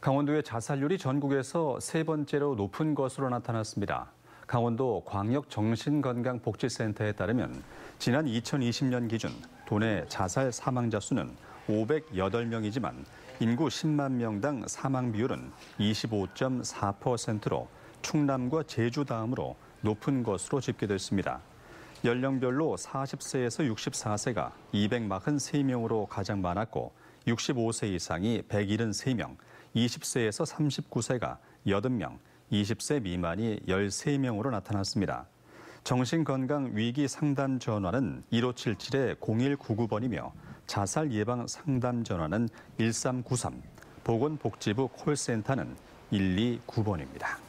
강원도의 자살률이 전국에서 세 번째로 높은 것으로 나타났습니다. 강원도 광역정신건강복지센터에 따르면 지난 2020년 기준 도내 자살 사망자 수는 508명이지만 인구 10만 명당 사망 비율은 25.4%로 충남과 제주 다음으로 높은 것으로 집계됐습니다. 연령별로 40세에서 64세가 243명으로 가장 많았고 65세 이상이 173명, 20세에서 39세가 80명, 20세 미만이 13명으로 나타났습니다. 정신건강 위기 상담 전화는 1577-0199번이며 자살 예방 상담 전화는 1393, 보건복지부 콜센터는 129번입니다.